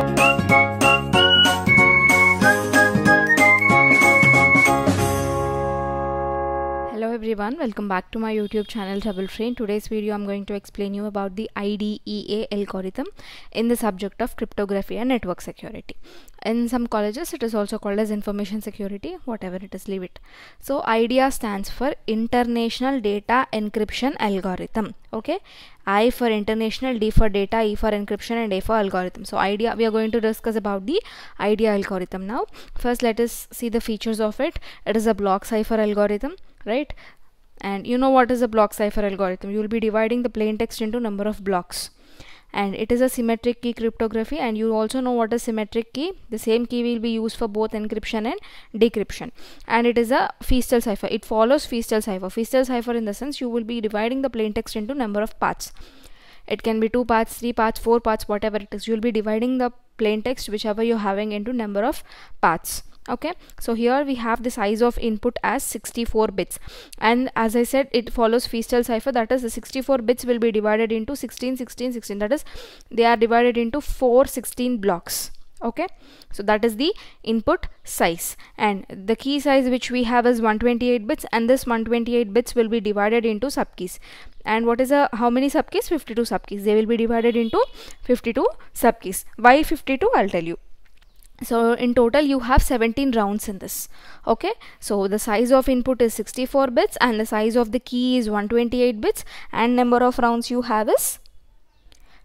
Música everyone welcome back to my youtube channel trouble free today's video i'm going to explain you about the idea algorithm in the subject of cryptography and network security in some colleges it is also called as information security whatever it is leave it so idea stands for international data encryption algorithm okay i for international d for data e for encryption and a for algorithm so idea we are going to discuss about the idea algorithm now first let us see the features of it it is a block cipher algorithm right and you know what is a block cipher algorithm you will be dividing the plain text into number of blocks and it is a symmetric key cryptography and you also know what is symmetric key the same key will be used for both encryption and decryption and it is a Feistel cipher it follows Feistel cipher Feistel cipher in the sense you will be dividing the plain text into number of parts it can be two parts three parts four parts whatever it is you'll be dividing the plain text whichever you're having into number of parts okay so here we have the size of input as 64 bits and as i said it follows Feistel cipher that is the 64 bits will be divided into 16 16 16 that is they are divided into 4 16 blocks okay so that is the input size and the key size which we have is 128 bits and this 128 bits will be divided into subkeys and what is a how many subkeys 52 subkeys they will be divided into 52 subkeys why 52 i'll tell you so in total you have 17 rounds in this okay so the size of input is 64 bits and the size of the key is 128 bits and number of rounds you have is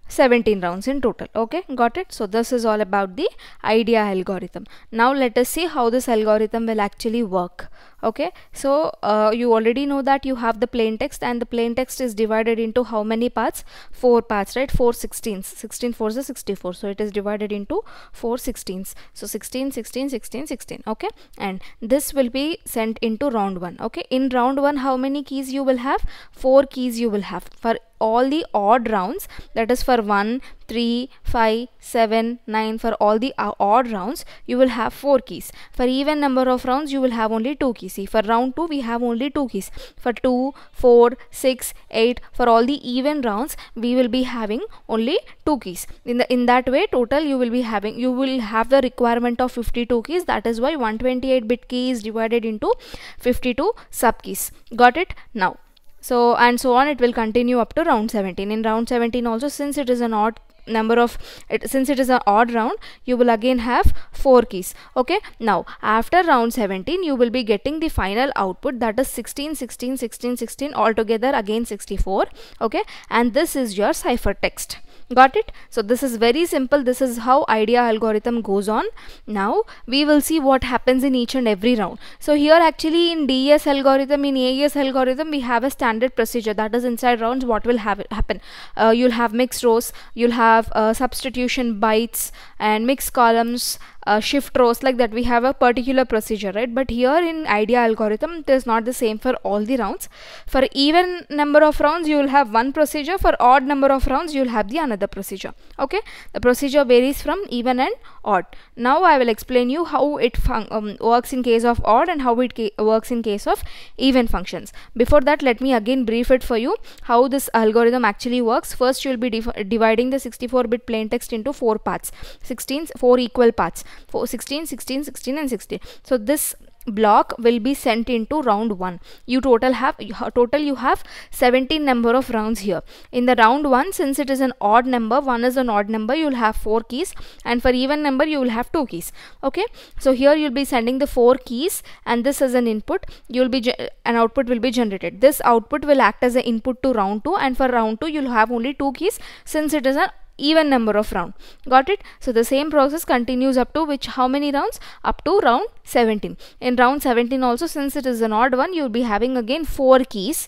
17 rounds in total okay got it so this is all about the idea algorithm now let us see how this algorithm will actually work okay so uh, you already know that you have the plain text and the plain text is divided into how many parts four parts right four sixteenths 16 is 64 so it is divided into four sixteenths so 16 16 16 16 okay and this will be sent into round one okay in round one how many keys you will have four keys you will have for all the odd rounds that is for 1 3, 5, 7, 9 for all the uh, odd rounds you will have 4 keys. For even number of rounds you will have only 2 keys. See for round 2 we have only 2 keys. For 2, 4, 6, 8 for all the even rounds we will be having only 2 keys. In, the, in that way total you will be having you will have the requirement of 52 keys that is why 128 bit key is divided into 52 sub keys. Got it? Now so and so on it will continue up to round 17 in round 17 also since it is an odd number of it, since it is an odd round you will again have four keys okay now after round 17 you will be getting the final output that is 16 16 16 16 altogether again 64 okay and this is your ciphertext got it so this is very simple this is how idea algorithm goes on now we will see what happens in each and every round so here actually in DES algorithm in AES algorithm we have a standard procedure that is inside rounds what will have happen uh, you'll have mixed rows you'll have uh, substitution bytes and mixed columns uh, shift rows like that we have a particular procedure right but here in idea algorithm it is not the same for all the rounds for even number of rounds you will have one procedure for odd number of rounds you will have the another procedure okay the procedure varies from even and odd now I will explain you how it um, works in case of odd and how it works in case of even functions before that let me again brief it for you how this algorithm actually works first you will be dividing the 64 bit plain text into four parts 16 four equal parts 4, 16, 16, 16 and 16. So this block will be sent into round 1 you total have total you have 17 number of rounds here in the round 1 since it is an odd number 1 is an odd number you'll have 4 keys and for even number you will have 2 keys okay so here you'll be sending the 4 keys and this is an input you'll be an output will be generated this output will act as an input to round 2 and for round 2 you'll have only 2 keys since it is an even number of round got it so the same process continues up to which how many rounds up to round 17 in round 17 also since it is an odd one you will be having again four keys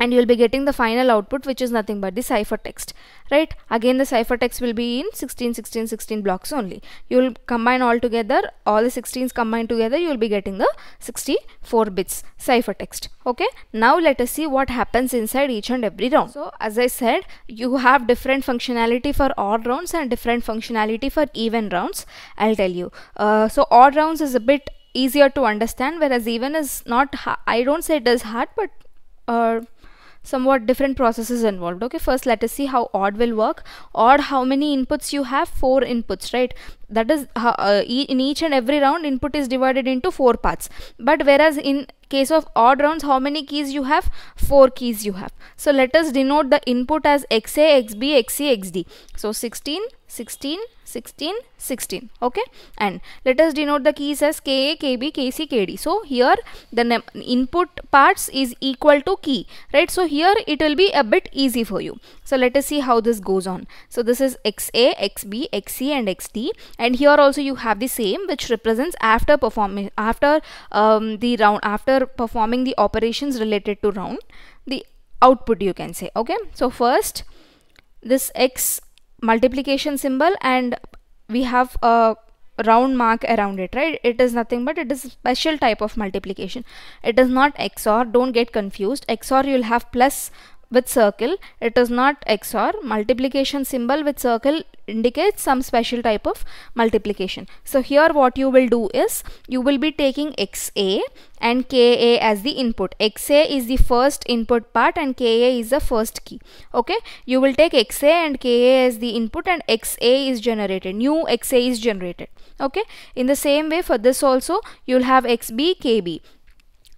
and you will be getting the final output which is nothing but the ciphertext right again the ciphertext will be in 16 16 16 blocks only you will combine all together all the 16s combined together you will be getting the 64 bits ciphertext okay now let us see what happens inside each and every round so as i said you have different functionality for odd rounds and different functionality for even rounds i'll tell you uh, so odd rounds is a bit easier to understand whereas even is not i don't say it is hard but uh, somewhat different processes involved okay first let us see how odd will work odd how many inputs you have four inputs right that is uh, in each and every round input is divided into four parts but whereas in case of odd rounds how many keys you have four keys you have so let us denote the input as xa xb xc xd so 16 16, 16, 16. Okay. And let us denote the keys as KA, KB, KC, KD. So here the input parts is equal to key. Right. So here it will be a bit easy for you. So let us see how this goes on. So this is XA, XB, XC and XD. And here also you have the same which represents after performing after um, the round after performing the operations related to round the output you can say. Okay. So first this X multiplication symbol and we have a round mark around it right it is nothing but it is special type of multiplication it is not xor don't get confused xor you'll have plus with circle it is not XOR multiplication symbol with circle indicates some special type of multiplication so here what you will do is you will be taking XA and KA as the input XA is the first input part and KA is the first key okay you will take XA and KA as the input and XA is generated new XA is generated okay in the same way for this also you'll have XB KB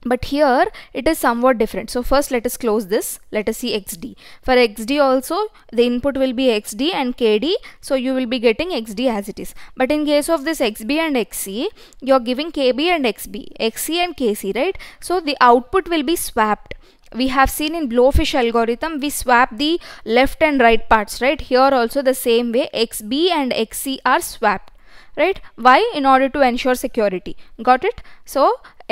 but here it is somewhat different so first let us close this let us see xd for xd also the input will be xd and kd so you will be getting xd as it is but in case of this xb and xc you are giving kb and xb xc and kc right so the output will be swapped we have seen in blowfish algorithm we swap the left and right parts right here also the same way xb and xc are swapped right why in order to ensure security got it so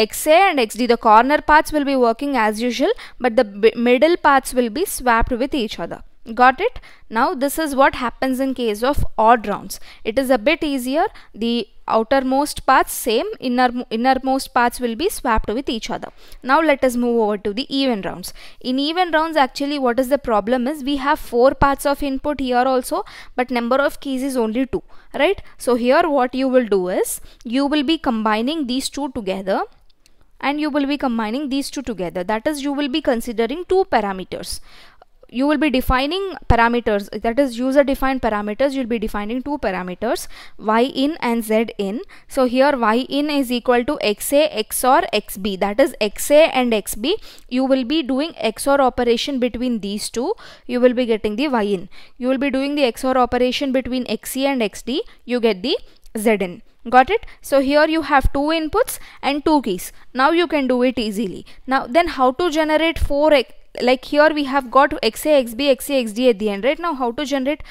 xa and xd the corner parts will be working as usual but the middle parts will be swapped with each other got it now this is what happens in case of odd rounds it is a bit easier the outermost parts same inner innermost parts will be swapped with each other now let us move over to the even rounds in even rounds actually what is the problem is we have four parts of input here also but number of keys is only two right so here what you will do is you will be combining these two together and you will be combining these two together that is you will be considering two parameters you will be defining parameters that is user defined parameters you'll be defining two parameters y in and z in so here y in is equal to xa xor xb that is xa and xb you will be doing xor operation between these two you will be getting the y in you will be doing the xor operation between xe and xd you get the z in got it so here you have two inputs and two keys now you can do it easily now then how to generate four like here we have got xa xb xd at the end right now how to generate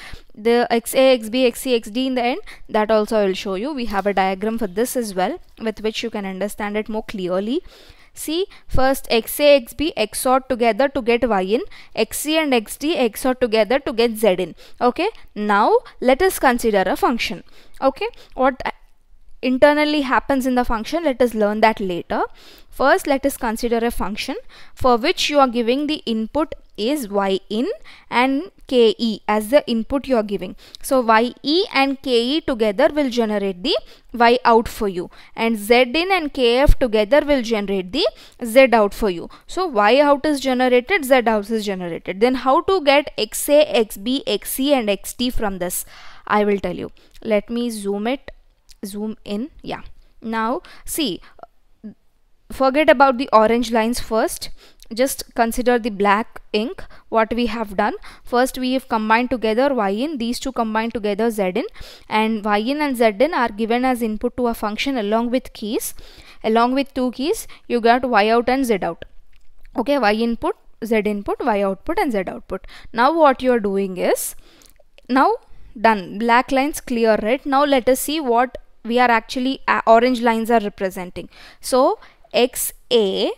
the xa xb xd in the end that also i will show you we have a diagram for this as well with which you can understand it more clearly see first xa xb xor together to get y in xc and xd xor together to get z in okay now let us consider a function okay what internally happens in the function let us learn that later first let us consider a function for which you are giving the input is y in and ke as the input you are giving so ye and ke together will generate the y out for you and z in and kf together will generate the z out for you so y out is generated z out is generated then how to get xa xb xc and xt from this i will tell you let me zoom it zoom in yeah now see forget about the orange lines first just consider the black ink what we have done first we have combined together y in these two combined together z in and y in and z in are given as input to a function along with keys along with two keys you got y out and z out okay y input z input y output and z output now what you are doing is now done black lines clear right now let us see what we are actually uh, orange lines are representing. So XA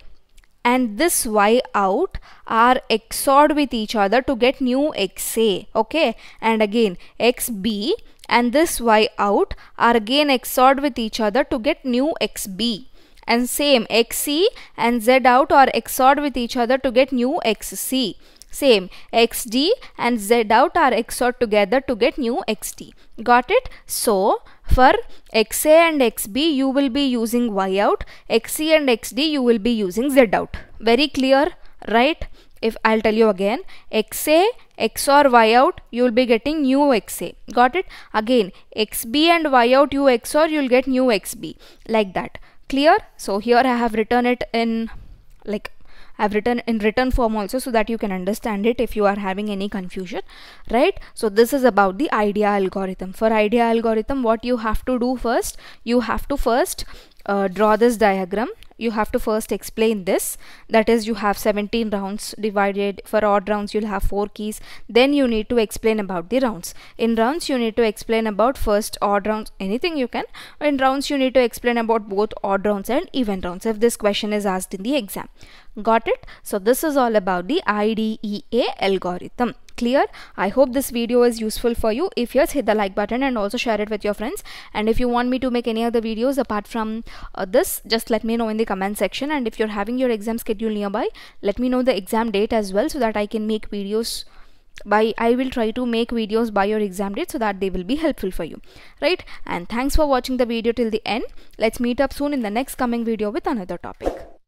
and this y out are XORed with each other to get new XA. Okay. And again XB and this y out are again XORed with each other to get new XB and same XE and Z out are XORed with each other to get new XC. Same XD and Z out are XORed together to get new XD. Got it? So for xa and xb you will be using y out, xc and xd you will be using z out. Very clear, right? If I'll tell you again, xa, x or y out, you will be getting new xa. Got it? Again, xb and y out you xor, you will get new xb. Like that. Clear? So here I have written it in like I've written in written form also so that you can understand it if you are having any confusion, right? So this is about the idea algorithm. For idea algorithm, what you have to do first, you have to first uh, draw this diagram you have to first explain this that is you have 17 rounds divided for odd rounds you'll have four keys then you need to explain about the rounds in rounds you need to explain about first odd rounds anything you can in rounds you need to explain about both odd rounds and even rounds if this question is asked in the exam got it so this is all about the IDEA algorithm clear i hope this video is useful for you if yes hit the like button and also share it with your friends and if you want me to make any other videos apart from uh, this just let me know in the comment section and if you're having your exam schedule nearby let me know the exam date as well so that i can make videos by i will try to make videos by your exam date so that they will be helpful for you right and thanks for watching the video till the end let's meet up soon in the next coming video with another topic